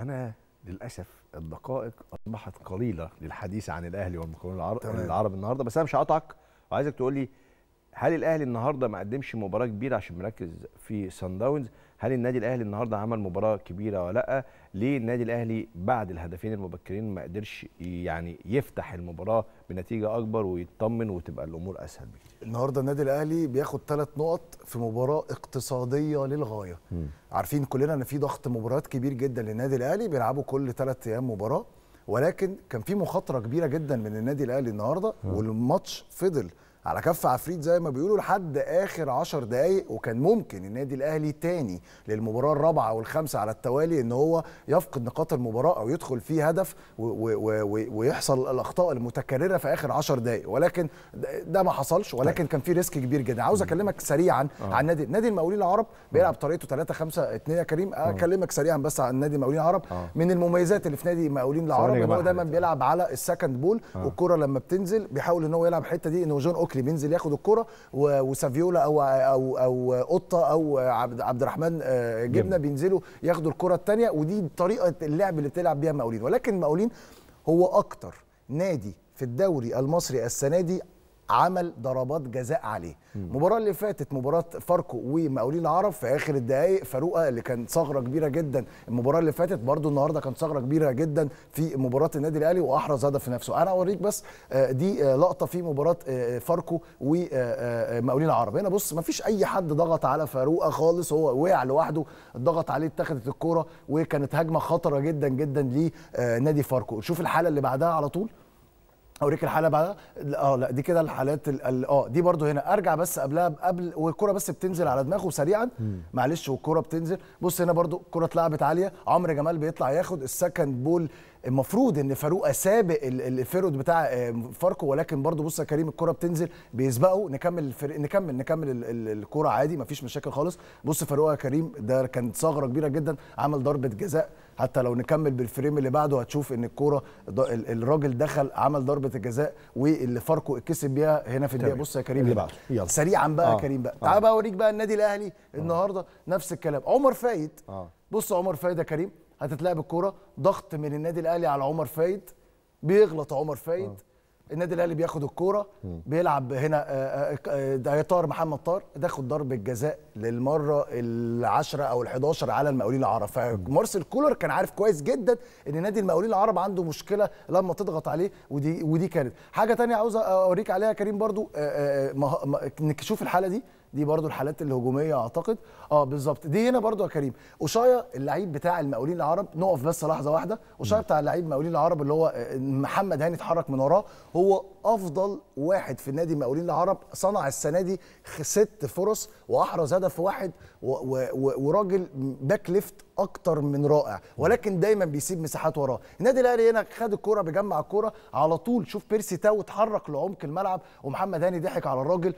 انا للاسف الدقائق اصبحت قليله للحديث عن الاهلي والمكون العرب, العرب النهارده بس انا مش هقطعك وعايزك تقول لي هل الاهلي النهارده ما قدمش مباراه كبيره عشان مركز في سان داونز هل النادي الاهلي النهارده عمل مباراه كبيره ولا لا ليه النادي الاهلي بعد الهدفين المبكرين ما قدرش يعني يفتح المباراه بنتيجه اكبر ويطمن وتبقى الامور اسهل بكتير النهارده النادي الاهلي بياخد ثلاث نقط في مباراه اقتصاديه للغايه م. عارفين كلنا ان في ضغط مباريات كبير جدا للنادي الاهلي بيلعبوا كل ثلاث ايام مباراه ولكن كان في مخاطره كبيره جدا من النادي الاهلي النهارده والماتش فضل على كف عفريت زي ما بيقولوا لحد اخر 10 دقائق وكان ممكن النادي الاهلي تاني للمباراه الرابعه والخامسه على التوالي ان هو يفقد نقاط المباراه او يدخل فيه هدف ويحصل الاخطاء المتكرره في اخر 10 دقائق ولكن ده ما حصلش ولكن طيب. كان في ريسك كبير جدا عاوز اكلمك سريعا آه. عن نادي نادي المقاولين العرب بيلعب طريقته 3 5 2 يا كريم اكلمك سريعا بس عن نادي المقاولين العرب آه. من المميزات اللي في نادي المقاولين العرب ان هو دايما بيلعب على السكند بول آه. والكره لما بتنزل بيحاول ان هو يلعب الحته دي ان جون اوكي العقلي بينزل ياخد الكرة وسافيولا او او او قطه او عبد الرحمن آه، جبنه بينزلوا ياخدوا الكرة الثانيه ودي طريقه اللعب اللي بتلعب بيها مقاولين ولكن مقاولين هو اكتر نادي في الدوري المصري السنه دي عمل ضربات جزاء عليه المباراه اللي فاتت مباراه فاركو ومقاولين العرب في اخر الدقائق فاروقه اللي كان ثغره كبيره جدا المباراه اللي فاتت برده النهارده كان ثغره كبيره جدا في مباراه النادي الاهلي واحرز هدف في نفسه انا اوريك بس آه، دي آه، لقطه في مباراه آه، فاركو ومقاولين العرب هنا بص ما فيش اي حد ضغط على فاروقه خالص هو وقع لوحده ضغط عليه اتخذت الكوره وكانت هجمه خطره جدا جدا لنادي فاركو شوف الحاله اللي بعدها على طول اوريك الحاله بقى اه لا دي كده الحالات اه دي برضو هنا ارجع بس قبلها قبل والكره بس بتنزل على دماغه سريعا معلش والكره بتنزل بص هنا برضو الكره اتلعبت عاليه عمرو جمال بيطلع ياخد السكند بول المفروض ان فاروق سابق الفيرود بتاع آه، فاركو ولكن برضو بص يا كريم الكره بتنزل بيسبقه نكمل الفريق نكمل نكمل الكره عادي مفيش مشاكل خالص بص فاروق يا كريم ده كانت ثغره كبيره جدا عمل ضربه جزاء حتى لو نكمل بالفريم اللي بعده هتشوف ان الكوره الراجل دخل عمل ضربه الجزاء واللي فاركو اتكسب بيها هنا في الدقيقه بص يا كريم اللي بعده يلا سريعا بقى آه. كريم بقى آه. تعال آه. بقى اوريك بقى النادي الاهلي آه. النهارده نفس الكلام عمر فايد آه. بص عمر فايد يا كريم هتتلعب الكوره ضغط من النادي الاهلي على عمر فايد بيغلط عمر فايد آه. النادي الاهلي بياخد الكوره بيلعب هنا آه، آه، آه، ده طار محمد طار تاخد ضربه جزاء للمره العشرة او ال11 على المقاولين العرب فمارسيل كولر كان عارف كويس جدا ان نادي المقاولين العرب عنده مشكله لما تضغط عليه ودي ودي كانت حاجه ثانيه عاوز اوريك عليها كريم برضو انك تشوف الحاله دي دي برضو الحالات الهجوميه اعتقد اه بالظبط دي هنا برضو يا كريم قشايه اللعيب بتاع المقاولين العرب نقف بس لحظه واحده قشايه بتاع اللعيب المقاولين العرب اللي هو آه، محمد هاني اتحرك من وراه هو افضل واحد في النادي المقاولين العرب صنع السنه دي ست فرص واحرز هدف واحد وراجل باك ليفت اكتر من رائع ولكن دايما بيسيب مساحات وراه النادي الاهلي هنا خد الكوره بيجمع الكوره على طول شوف بيرسي تاو اتحرك لعمق الملعب ومحمد هاني ضحك على الراجل